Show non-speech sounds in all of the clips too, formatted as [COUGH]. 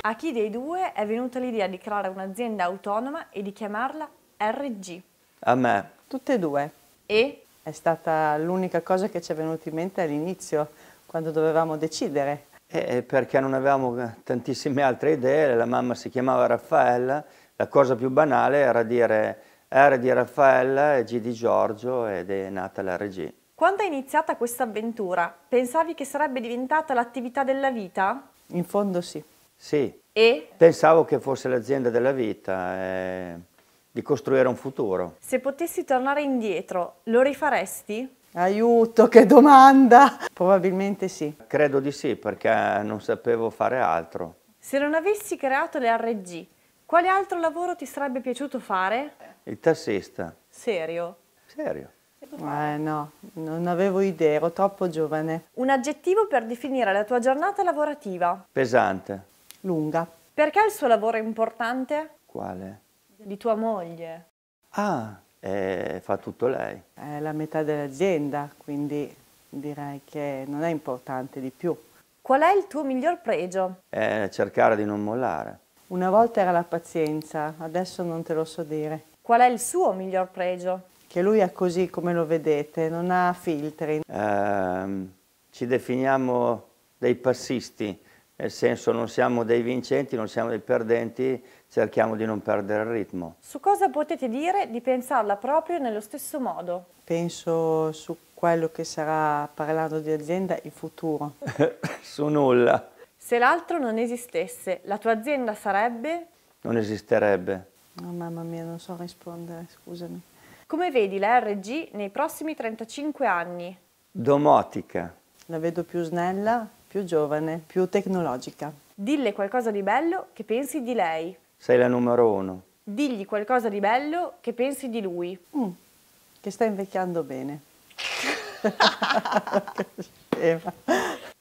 A chi dei due è venuta l'idea di creare un'azienda autonoma e di chiamarla RG? A me. Tutte e due. E? È stata l'unica cosa che ci è venuta in mente all'inizio, quando dovevamo decidere. E perché non avevamo eh, tantissime altre idee, la mamma si chiamava Raffaella, la cosa più banale era dire R di Raffaella e G di Giorgio ed è nata la RG. Quando è iniziata questa avventura, pensavi che sarebbe diventata l'attività della vita? In fondo sì. Sì. E? Pensavo che fosse l'azienda della vita, eh, di costruire un futuro. Se potessi tornare indietro, lo rifaresti? Aiuto, che domanda! Probabilmente sì. Credo di sì, perché non sapevo fare altro. Se non avessi creato le RG, quale altro lavoro ti sarebbe piaciuto fare? Il tassista. Serio? Serio. Eh no, non avevo idea, ero troppo giovane. Un aggettivo per definire la tua giornata lavorativa? Pesante lunga. Perché il suo lavoro è importante? Quale? Di tua moglie. Ah, eh, fa tutto lei. È la metà dell'azienda, quindi direi che non è importante di più. Qual è il tuo miglior pregio? È cercare di non mollare. Una volta era la pazienza, adesso non te lo so dire. Qual è il suo miglior pregio? Che lui è così come lo vedete, non ha filtri. Eh, ci definiamo dei passisti, nel senso non siamo dei vincenti, non siamo dei perdenti, cerchiamo di non perdere il ritmo. Su cosa potete dire di pensarla proprio nello stesso modo? Penso su quello che sarà, parlando di azienda, il futuro. [LAUGHS] su nulla. Se l'altro non esistesse, la tua azienda sarebbe? Non esisterebbe. Oh, mamma mia, non so rispondere, scusami. Come vedi la RG nei prossimi 35 anni? Domotica. La vedo più snella, più giovane, più tecnologica. Dille qualcosa di bello che pensi di lei. Sei la numero uno. Digli qualcosa di bello che pensi di lui. Mm, che sta invecchiando bene. [LAUGHS]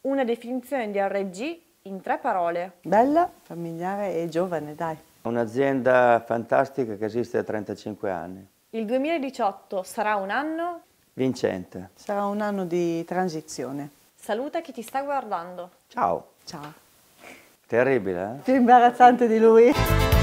Una definizione di RG in tre parole. Bella, familiare e giovane, dai. Un'azienda fantastica che esiste da 35 anni. Il 2018 sarà un anno? Vincente. Sarà un anno di transizione. Saluta chi ti sta guardando. Ciao. Ciao. Terribile, eh? Più imbarazzante di lui.